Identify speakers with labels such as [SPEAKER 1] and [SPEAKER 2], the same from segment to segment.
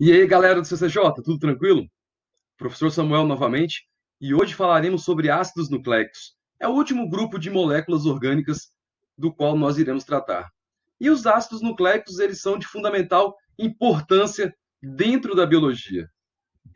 [SPEAKER 1] E aí, galera do CCJ, tudo tranquilo? Professor Samuel novamente, e hoje falaremos sobre ácidos nucleicos. É o último grupo de moléculas orgânicas do qual nós iremos tratar. E os ácidos nucleicos, eles são de fundamental importância dentro da biologia.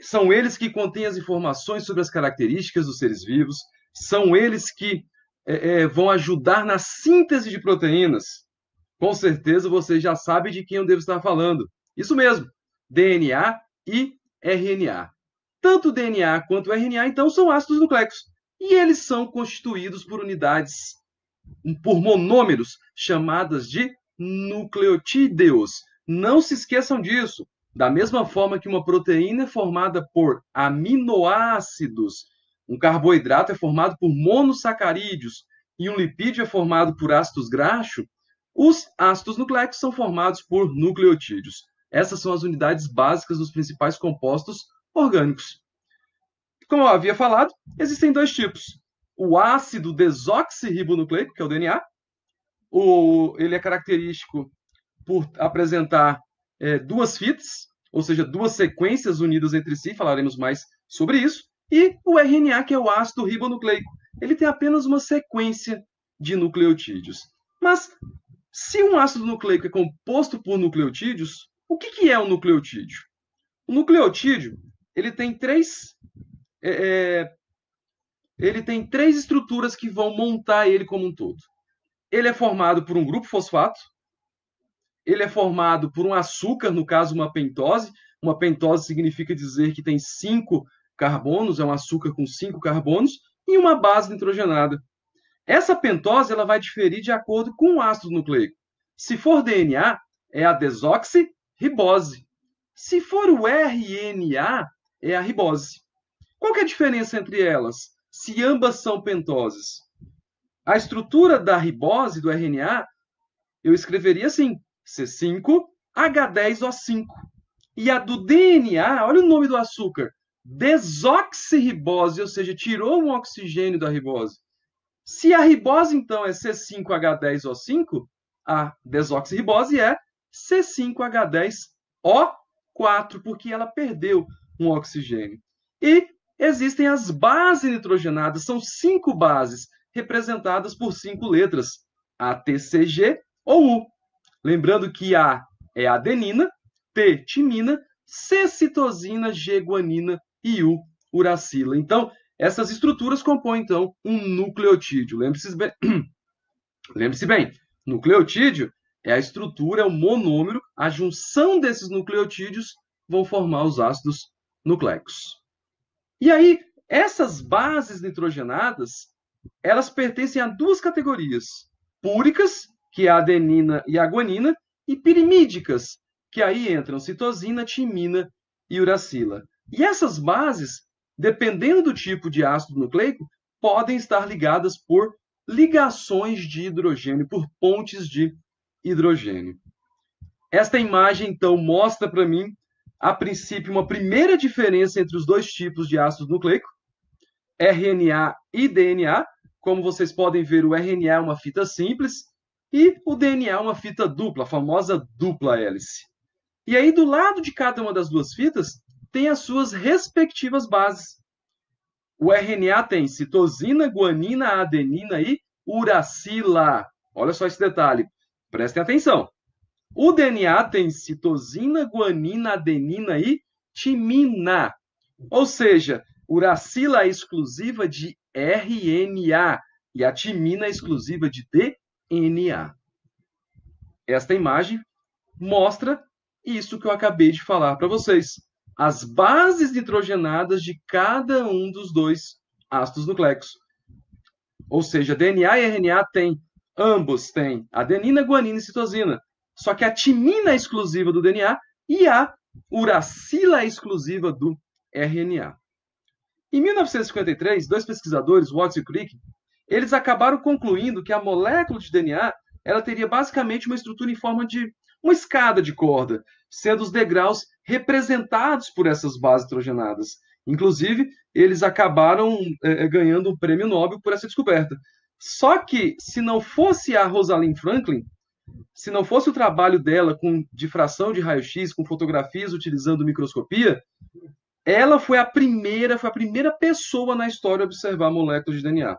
[SPEAKER 1] São eles que contêm as informações sobre as características dos seres vivos, são eles que é, é, vão ajudar na síntese de proteínas. Com certeza vocês já sabem de quem eu devo estar falando. Isso mesmo, DNA e RNA. Tanto o DNA quanto o RNA, então, são ácidos nucleicos. E eles são constituídos por unidades, por monômeros, chamadas de nucleotídeos. Não se esqueçam disso. Da mesma forma que uma proteína é formada por aminoácidos, um carboidrato é formado por monossacarídeos e um lipídio é formado por ácidos graxos, os ácidos nucleicos são formados por nucleotídeos. Essas são as unidades básicas dos principais compostos orgânicos. Como eu havia falado, existem dois tipos. O ácido desoxirribonucleico, que é o DNA, o, ele é característico por apresentar é, duas fitas, ou seja, duas sequências unidas entre si, falaremos mais sobre isso, e o RNA, que é o ácido ribonucleico. Ele tem apenas uma sequência de nucleotídeos. Mas se um ácido nucleico é composto por nucleotídeos, o que, que é o nucleotídeo? O nucleotídeo ele tem três é, é, ele tem três estruturas que vão montar ele como um todo. Ele é formado por um grupo fosfato, ele é formado por um açúcar, no caso uma pentose. Uma pentose significa dizer que tem cinco carbonos, é um açúcar com cinco carbonos, e uma base nitrogenada. Essa pentose ela vai diferir de acordo com o ácido nucleico. Se for DNA, é a desoxi ribose. Se for o RNA, é a ribose. Qual é a diferença entre elas, se ambas são pentoses? A estrutura da ribose, do RNA, eu escreveria assim, C5H10O5. E a do DNA, olha o nome do açúcar, desoxirribose, ou seja, tirou um oxigênio da ribose. Se a ribose, então, é C5H10O5, a desoxirribose é C5H10O4, porque ela perdeu um oxigênio. E existem as bases nitrogenadas, são cinco bases, representadas por cinco letras, A, T, C, G ou U. Lembrando que A é adenina, T, timina, C, citosina, G, guanina e U, uracila. Então, essas estruturas compõem, então, um nucleotídeo. Lembre-se bem, lembre bem, nucleotídeo é a estrutura, é o monômero, a junção desses nucleotídeos vão formar os ácidos nucleicos. E aí, essas bases nitrogenadas, elas pertencem a duas categorias: púricas, que é a adenina e a guanina, e pirimídicas, que aí entram citosina, timina e uracila. E essas bases, dependendo do tipo de ácido nucleico, podem estar ligadas por ligações de hidrogênio, por pontes de hidrogênio. Esta imagem, então, mostra para mim, a princípio, uma primeira diferença entre os dois tipos de ácido nucleico, RNA e DNA. Como vocês podem ver, o RNA é uma fita simples e o DNA é uma fita dupla, a famosa dupla hélice. E aí, do lado de cada uma das duas fitas, tem as suas respectivas bases. O RNA tem citosina, guanina, adenina e uracila. Olha só esse detalhe. Prestem atenção. O DNA tem citosina, guanina, adenina e timina. Ou seja, uracila é exclusiva de RNA e a timina é exclusiva de DNA. Esta imagem mostra isso que eu acabei de falar para vocês. As bases nitrogenadas de cada um dos dois ácidos nucleicos. Ou seja, DNA e RNA têm Ambos têm adenina, guanina e citosina. Só que a timina é exclusiva do DNA e a uracila é exclusiva do RNA. Em 1953, dois pesquisadores, Watts e Crick, eles acabaram concluindo que a molécula de DNA ela teria basicamente uma estrutura em forma de uma escada de corda, sendo os degraus representados por essas bases nitrogenadas. Inclusive, eles acabaram é, ganhando um prêmio Nobel por essa descoberta. Só que se não fosse a Rosalind Franklin, se não fosse o trabalho dela com difração de raio-x, com fotografias utilizando microscopia, ela foi a primeira, foi a primeira pessoa na história a observar moléculas de DNA.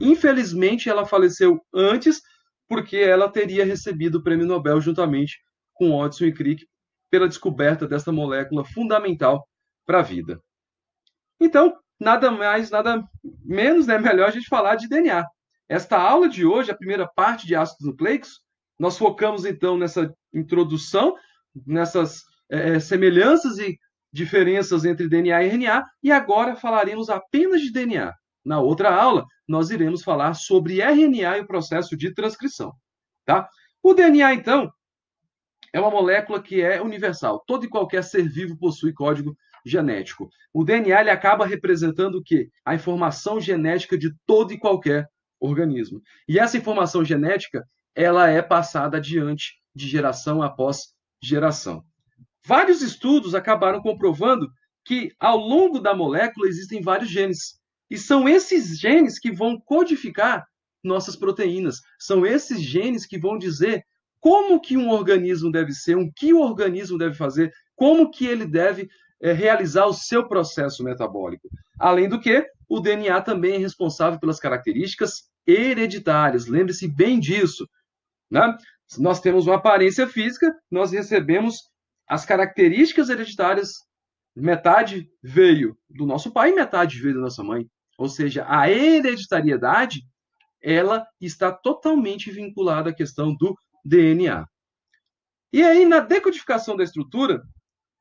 [SPEAKER 1] Infelizmente, ela faleceu antes, porque ela teria recebido o prêmio Nobel juntamente com Watson e Crick pela descoberta desta molécula fundamental para a vida. Então, nada mais, nada menos, né, melhor a gente falar de DNA. Esta aula de hoje, a primeira parte de ácidos nucleicos, nós focamos então nessa introdução, nessas é, é semelhanças e diferenças entre DNA e RNA, e agora falaremos apenas de DNA. Na outra aula, nós iremos falar sobre RNA e o processo de transcrição. Tá? O DNA, então, é uma molécula que é universal. Todo e qualquer ser vivo possui código genético. O DNA ele acaba representando o quê? A informação genética de todo e qualquer organismo. E essa informação genética, ela é passada adiante de geração após geração. Vários estudos acabaram comprovando que ao longo da molécula existem vários genes. E são esses genes que vão codificar nossas proteínas. São esses genes que vão dizer como que um organismo deve ser, o um que o organismo deve fazer, como que ele deve é, realizar o seu processo metabólico. Além do que, o DNA também é responsável pelas características hereditárias. Lembre-se bem disso. Né? Se nós temos uma aparência física, nós recebemos as características hereditárias. Metade veio do nosso pai, metade veio da nossa mãe. Ou seja, a hereditariedade ela está totalmente vinculada à questão do DNA. E aí, na decodificação da estrutura,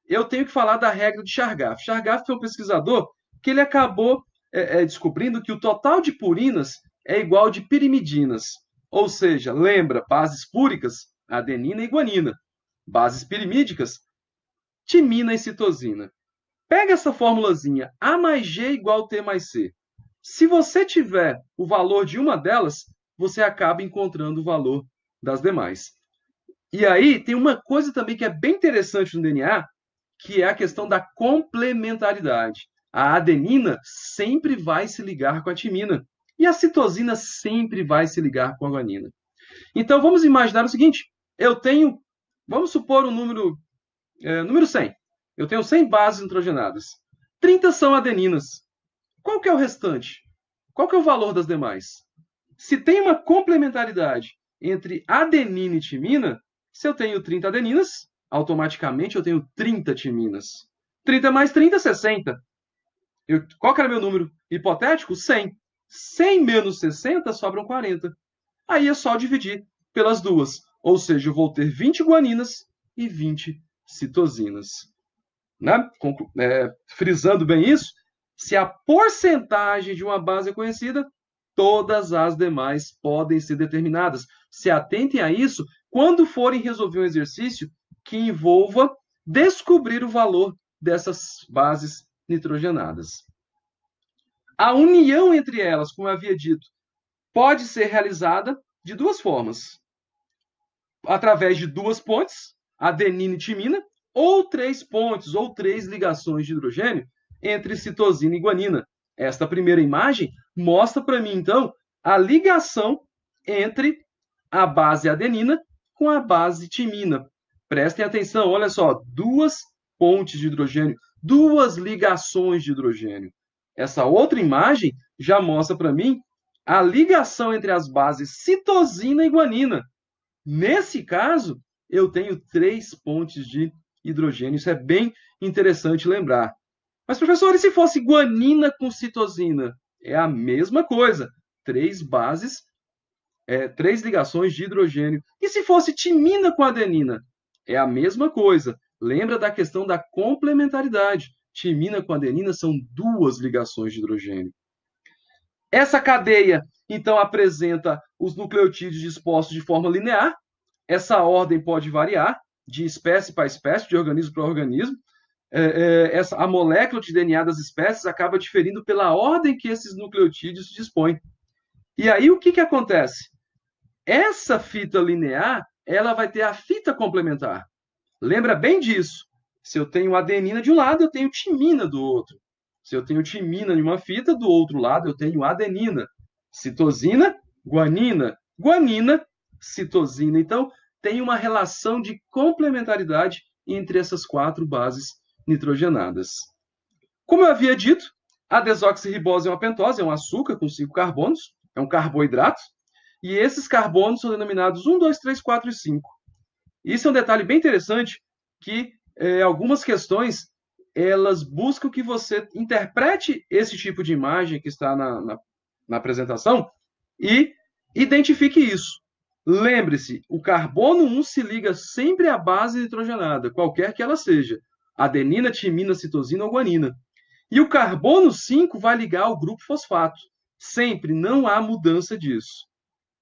[SPEAKER 1] eu tenho que falar da regra de Chargaff. Chargaff foi é um pesquisador que ele acabou é, é, descobrindo que o total de purinas é igual de pirimidinas, ou seja, lembra bases púricas, adenina e guanina, bases pirimídicas, timina e citosina. Pega essa formulazinha, A mais G igual T mais C. Se você tiver o valor de uma delas, você acaba encontrando o valor das demais. E aí tem uma coisa também que é bem interessante no DNA, que é a questão da complementaridade. A adenina sempre vai se ligar com a timina. E a citosina sempre vai se ligar com a guanina. Então vamos imaginar o seguinte: eu tenho, vamos supor o um número, é, número 100. Eu tenho 100 bases nitrogenadas. 30 são adeninas. Qual que é o restante? Qual que é o valor das demais? Se tem uma complementaridade entre adenina e timina, se eu tenho 30 adeninas, automaticamente eu tenho 30 timinas. 30 mais 30, 60. Eu, qual que era meu número hipotético? 100. 100 menos 60 sobram 40. Aí é só dividir pelas duas. Ou seja, eu vou ter 20 guaninas e 20 citosinas. Né? Conclu é, frisando bem isso, se a porcentagem de uma base é conhecida, todas as demais podem ser determinadas. Se atentem a isso quando forem resolver um exercício que envolva descobrir o valor dessas bases nitrogenadas. A união entre elas, como eu havia dito, pode ser realizada de duas formas: através de duas pontes, adenina e timina, ou três pontes ou três ligações de hidrogênio entre citosina e guanina. Esta primeira imagem mostra para mim, então, a ligação entre a base adenina com a base timina. Prestem atenção, olha só, duas pontes de hidrogênio duas ligações de hidrogênio. Essa outra imagem já mostra para mim a ligação entre as bases citosina e guanina. Nesse caso, eu tenho três pontes de hidrogênio. Isso é bem interessante lembrar. Mas, professor, e se fosse guanina com citosina? É a mesma coisa. Três bases, é, três ligações de hidrogênio. E se fosse timina com adenina? É a mesma coisa. Lembra da questão da complementaridade. Timina com adenina são duas ligações de hidrogênio. Essa cadeia, então, apresenta os nucleotídeos dispostos de forma linear. Essa ordem pode variar de espécie para espécie, de organismo para organismo. É, é, essa, a molécula de DNA das espécies acaba diferindo pela ordem que esses nucleotídeos se dispõem. E aí, o que, que acontece? Essa fita linear, ela vai ter a fita complementar. Lembra bem disso. Se eu tenho adenina de um lado, eu tenho timina do outro. Se eu tenho timina em uma fita, do outro lado eu tenho adenina. Citosina, guanina. Guanina, citosina. Então, tem uma relação de complementaridade entre essas quatro bases nitrogenadas. Como eu havia dito, a desoxirribose é uma pentose, é um açúcar com cinco carbonos, é um carboidrato, e esses carbonos são denominados 1, 2, 3, 4 e 5. Isso é um detalhe bem interessante que é, algumas questões elas buscam que você interprete esse tipo de imagem que está na, na, na apresentação e identifique isso. Lembre-se, o carbono 1 se liga sempre à base nitrogenada, qualquer que ela seja, adenina, timina, citosina ou guanina. E o carbono 5 vai ligar ao grupo fosfato. Sempre, não há mudança disso.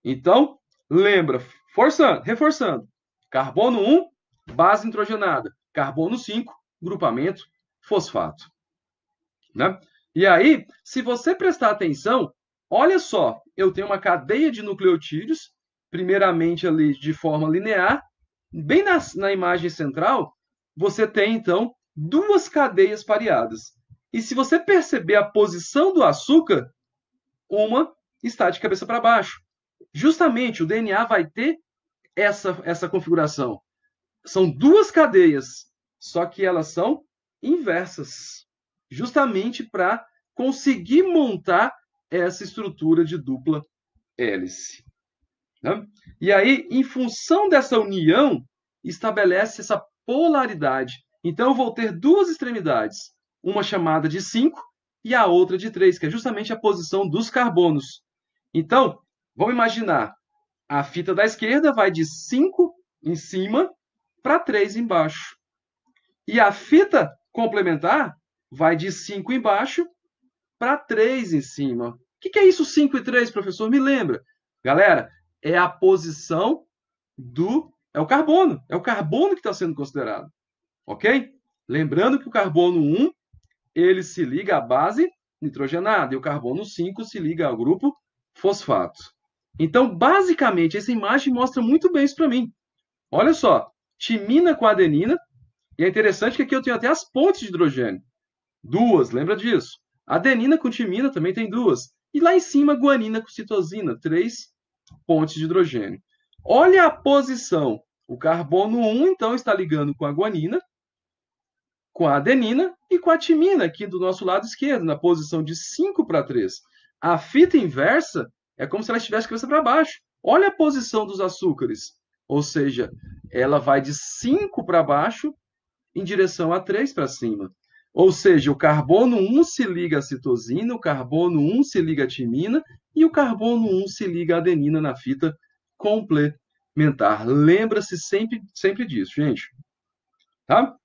[SPEAKER 1] Então, lembra, forçando, reforçando, Carbono 1, base nitrogenada. Carbono 5, grupamento fosfato. Né? E aí, se você prestar atenção, olha só, eu tenho uma cadeia de nucleotídeos, primeiramente ali de forma linear. Bem na, na imagem central, você tem então duas cadeias pareadas. E se você perceber a posição do açúcar, uma está de cabeça para baixo. Justamente o DNA vai ter essa, essa configuração. São duas cadeias, só que elas são inversas, justamente para conseguir montar essa estrutura de dupla hélice. Né? E aí, em função dessa união, estabelece essa polaridade. Então, eu vou ter duas extremidades, uma chamada de 5 e a outra de 3, que é justamente a posição dos carbonos. Então, vamos imaginar a fita da esquerda vai de 5 em cima para 3 embaixo. E a fita complementar vai de 5 embaixo para 3 em cima. O que, que é isso 5 e 3, professor? Me lembra. Galera, é a posição do. É o carbono. É o carbono que está sendo considerado. Ok? Lembrando que o carbono 1 ele se liga à base nitrogenada e o carbono 5 se liga ao grupo fosfato. Então, basicamente, essa imagem mostra muito bem isso para mim. Olha só, timina com adenina, e é interessante que aqui eu tenho até as pontes de hidrogênio. Duas, lembra disso. Adenina com timina também tem duas. E lá em cima, guanina com citosina, três pontes de hidrogênio. Olha a posição. O carbono 1, então, está ligando com a guanina, com a adenina e com a timina, aqui do nosso lado esquerdo, na posição de 5 para 3. A fita inversa é como se ela estivesse cabeça para baixo. Olha a posição dos açúcares. Ou seja, ela vai de 5 para baixo em direção a 3 para cima. Ou seja, o carbono 1 se liga à citosina, o carbono 1 se liga à timina e o carbono 1 se liga à adenina na fita complementar. Lembra-se sempre, sempre disso, gente. Tá?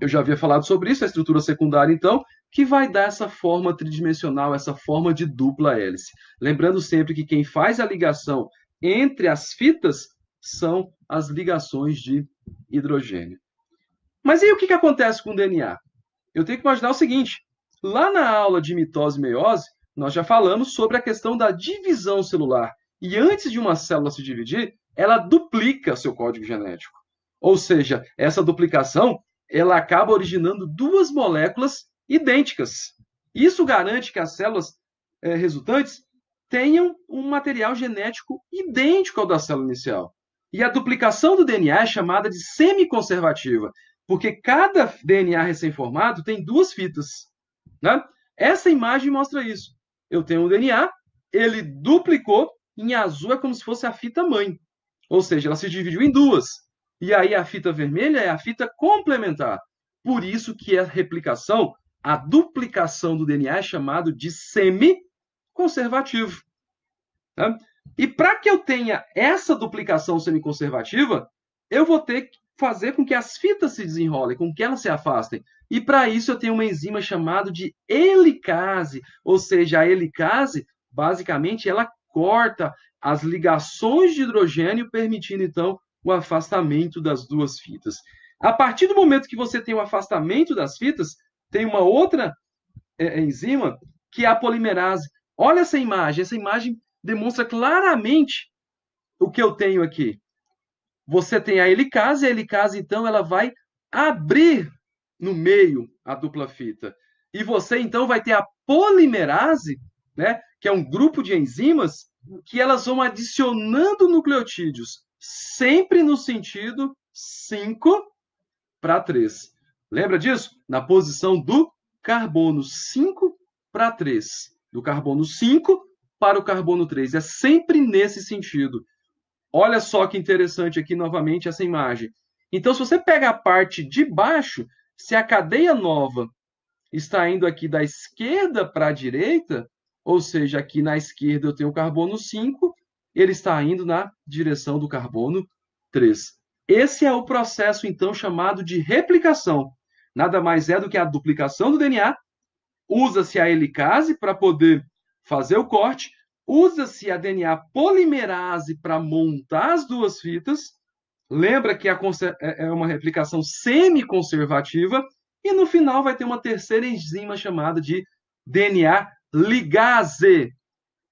[SPEAKER 1] Eu já havia falado sobre isso, a estrutura secundária, então, que vai dar essa forma tridimensional, essa forma de dupla hélice. Lembrando sempre que quem faz a ligação entre as fitas são as ligações de hidrogênio. Mas e o que, que acontece com o DNA? Eu tenho que imaginar o seguinte: lá na aula de mitose e meiose, nós já falamos sobre a questão da divisão celular. E antes de uma célula se dividir, ela duplica seu código genético. Ou seja, essa duplicação ela acaba originando duas moléculas idênticas. Isso garante que as células é, resultantes tenham um material genético idêntico ao da célula inicial. E a duplicação do DNA é chamada de semiconservativa, porque cada DNA recém-formado tem duas fitas. Né? Essa imagem mostra isso. Eu tenho um DNA, ele duplicou, em azul é como se fosse a fita mãe. Ou seja, ela se dividiu em duas. E aí a fita vermelha é a fita complementar. Por isso que a replicação a duplicação do DNA é chamado de semiconservativo. Tá? E para que eu tenha essa duplicação semiconservativa, eu vou ter que fazer com que as fitas se desenrolem, com que elas se afastem. E para isso eu tenho uma enzima chamada de helicase, ou seja, a helicase, basicamente, ela corta as ligações de hidrogênio, permitindo então o afastamento das duas fitas. A partir do momento que você tem o afastamento das fitas, tem uma outra é, é, enzima que é a polimerase. Olha essa imagem, essa imagem demonstra claramente o que eu tenho aqui. Você tem a helicase, a helicase então ela vai abrir no meio a dupla fita. E você então vai ter a polimerase, né, que é um grupo de enzimas que elas vão adicionando nucleotídeos, sempre no sentido 5 para 3. Lembra disso? Na posição do carbono 5 para 3. Do carbono 5 para o carbono 3. É sempre nesse sentido. Olha só que interessante aqui novamente essa imagem. Então, se você pega a parte de baixo, se a cadeia nova está indo aqui da esquerda para a direita, ou seja, aqui na esquerda eu tenho o carbono 5, ele está indo na direção do carbono 3. Esse é o processo, então, chamado de replicação nada mais é do que a duplicação do DNA. Usa-se a helicase para poder fazer o corte, usa-se a DNA polimerase para montar as duas fitas. Lembra que é, é uma replicação semi-conservativa e no final vai ter uma terceira enzima chamada de DNA ligase.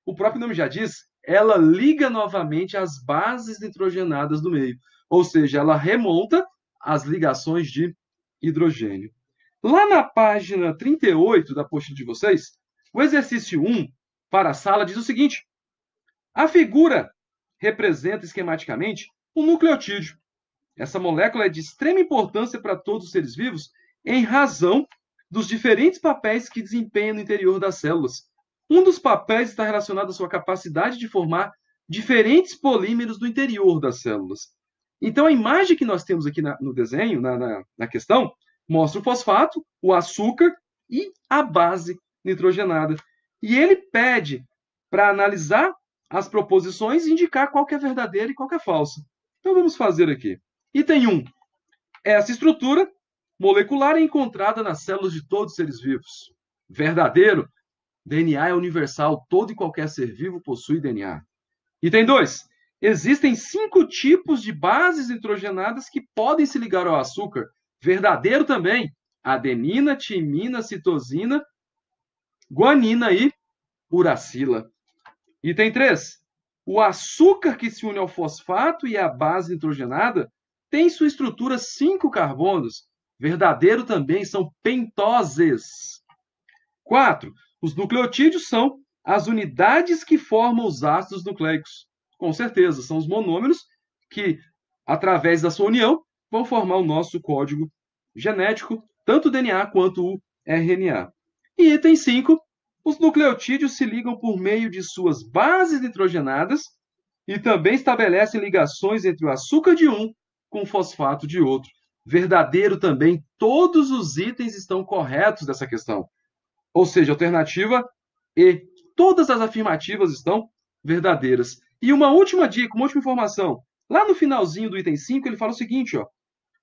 [SPEAKER 1] O próprio nome já diz, ela liga novamente as bases nitrogenadas do meio, ou seja, ela remonta as ligações de hidrogênio. Lá na página 38 da apostila de vocês, o exercício 1 para a sala diz o seguinte: a figura representa esquematicamente um nucleotídeo. Essa molécula é de extrema importância para todos os seres vivos em razão dos diferentes papéis que desempenha no interior das células. Um dos papéis está relacionado à sua capacidade de formar diferentes polímeros no interior das células. Então, a imagem que nós temos aqui na, no desenho, na, na, na, questão, mostra o fosfato, o açúcar e a base nitrogenada. E ele pede para analisar as proposições e indicar qual que é verdadeira e qual que é falsa. Então, vamos fazer aqui. Item 1. Essa estrutura molecular é encontrada nas células de todos os seres vivos. Verdadeiro. DNA é universal. Todo e qualquer ser vivo possui DNA. Item 2. Existem cinco tipos de bases nitrogenadas que podem se ligar ao açúcar. Verdadeiro também: adenina, timina, citosina, guanina e uracila. Item 3. O açúcar que se une ao fosfato e à base nitrogenada tem sua estrutura cinco carbonos. Verdadeiro também são pentoses. 4. Os nucleotídeos são as unidades que formam os ácidos nucleicos. Com certeza, são os monômeros que, através da sua união, vão formar o nosso código genético, tanto o DNA quanto o RNA. E item 5, os nucleotídeos se ligam por meio de suas bases nitrogenadas e também estabelecem ligações entre o açúcar de um com o fosfato de outro. Verdadeiro também, todos os itens estão corretos dessa questão. Ou seja, alternativa E. Todas as afirmativas estão verdadeiras. E uma última dica, uma última informação. Lá no finalzinho do item 5, ele fala o seguinte, ó.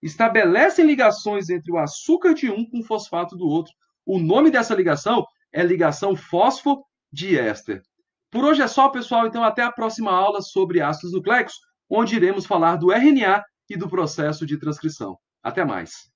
[SPEAKER 1] Estabelecem ligações entre o açúcar de um com o fosfato do outro. O nome dessa ligação é ligação fosfodiéster. Por hoje é só, pessoal. Então, até a próxima aula sobre ácidos nucleicos, onde iremos falar do RNA e do processo de transcrição. Até mais.